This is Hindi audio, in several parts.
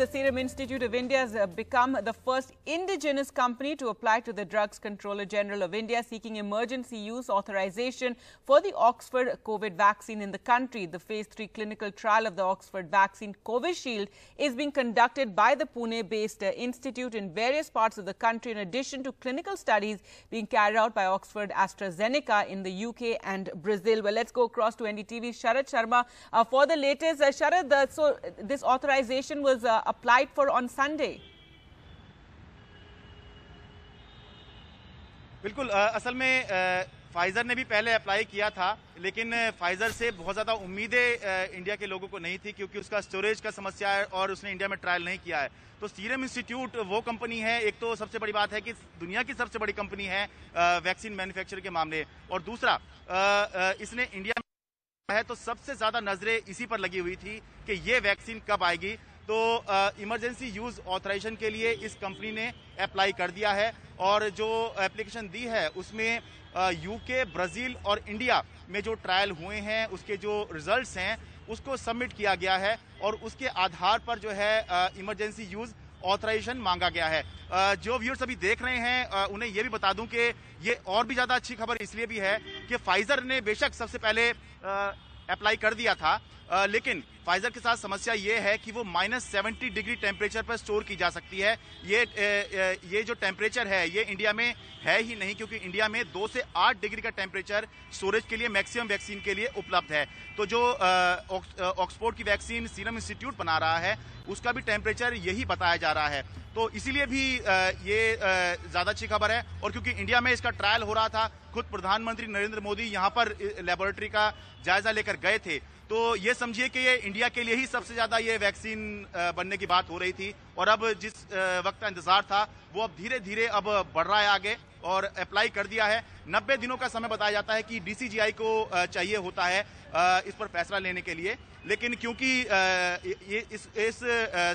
the Serum Institute of India has uh, become the first indigenous company to apply to the Drugs Controller General of India seeking emergency use authorization for the Oxford COVID vaccine in the country. The phase 3 clinical trial of the Oxford vaccine Covishield is being conducted by the Pune-based uh, institute in various parts of the country in addition to clinical studies being carried out by Oxford AstraZeneca in the UK and Brazil. Well, let's go across to NDTV's Sharad Sharma uh, for the latest. Uh, Sharad, uh, so this authorization was uh, applied for on Sunday? बिल्कुल असल में फाइजर ने भी पहले अप्लाई किया था लेकिन फाइजर से बहुत ज़्यादा उम्मीदें इंडिया के लोगों को नहीं थी क्योंकि उसका स्टोरेज का समस्या है और उसने इंडिया में ट्रायल नहीं किया है तो सीरम इंस्टीट्यूट वो कंपनी है एक तो सबसे बड़ी बात है कि दुनिया की सबसे बड़ी कंपनी है वैक्सीन मैन्युफैक्चर के मामले और दूसरा इसने इंडिया है तो सबसे ज्यादा नजरें इसी पर लगी हुई थी कि ये वैक्सीन कब आएगी तो इमरजेंसी यूज़ ऑथराइजेशन के लिए इस कंपनी ने अप्लाई कर दिया है और जो एप्लीकेशन दी है उसमें यूके ब्राज़ील और इंडिया में जो ट्रायल हुए हैं उसके जो रिजल्ट्स हैं उसको सबमिट किया गया है और उसके आधार पर जो है इमरजेंसी यूज़ ऑथराइजेशन मांगा गया है जो व्यूअर्स अभी देख रहे हैं उन्हें यह भी बता दूं कि ये और भी ज़्यादा अच्छी खबर इसलिए भी है कि फाइजर ने बेशक सबसे पहले अप्लाई कर दिया था लेकिन फाइजर के साथ समस्या ये है कि वो माइनस सेवेंटी डिग्री टेम्परेचर पर स्टोर की जा सकती है ये ये जो टेम्परेचर है ये इंडिया में है ही नहीं क्योंकि इंडिया में दो से आठ डिग्री का टेम्परेचर स्टोरेज के लिए मैक्सिमम वैक्सीन के लिए उपलब्ध है तो जो ऑक्सफोर्ड की वैक्सीन सीरम इंस्टीट्यूट बना रहा है उसका भी टेम्परेचर यही बताया जा रहा है तो इसीलिए भी ये ज़्यादा अच्छी खबर है और क्योंकि इंडिया में इसका ट्रायल हो रहा था खुद प्रधानमंत्री नरेंद्र मोदी यहाँ पर लेबोरेटरी का जायजा लेकर गए थे तो ये समझिए कि ये इंडिया इंडिया के लिए ही सबसे ज्यादा ये वैक्सीन बनने की बात हो रही थी और अब जिस वक्त का इंतजार था वो अब धीरे धीरे अब बढ़ रहा है आगे और अप्लाई कर दिया है 90 दिनों का समय बताया जाता है कि डीसीजीआई को चाहिए होता है इस पर फैसला लेने के लिए लेकिन क्योंकि ये इस इस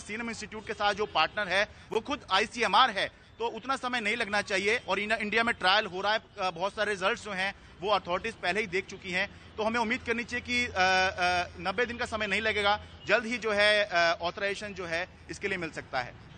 सीरम इंस्टीट्यूट के साथ जो पार्टनर है वो खुद आईसीएमआर है तो उतना समय नहीं लगना चाहिए और इंडिया में ट्रायल हो रहा है बहुत सारे रिजल्ट जो हैं वो अथॉरिटीज पहले ही देख चुकी हैं तो हमें उम्मीद करनी चाहिए कि नब्बे दिन का समय नहीं लगेगा जल्द ही जो है ऑथराइजेशन जो है इसके लिए मिल सकता है